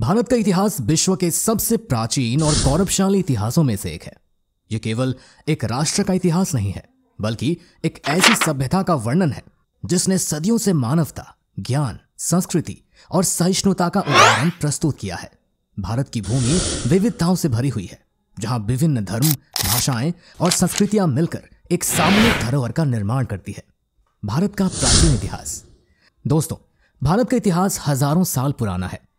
भारत का इतिहास विश्व के सबसे प्राचीन और गौरवशाली इतिहासों में से एक है ये केवल एक राष्ट्र का इतिहास नहीं है बल्कि एक ऐसी सभ्यता का वर्णन है जिसने सदियों से मानवता ज्ञान संस्कृति और सहिष्णुता का उदाहरण प्रस्तुत किया है भारत की भूमि विविधताओं से भरी हुई है जहां विभिन्न धर्म भाषाएं और संस्कृतियां मिलकर एक सामूहिक धरोहर का निर्माण करती है भारत का प्राचीन इतिहास दोस्तों भारत का इतिहास हजारों साल पुराना है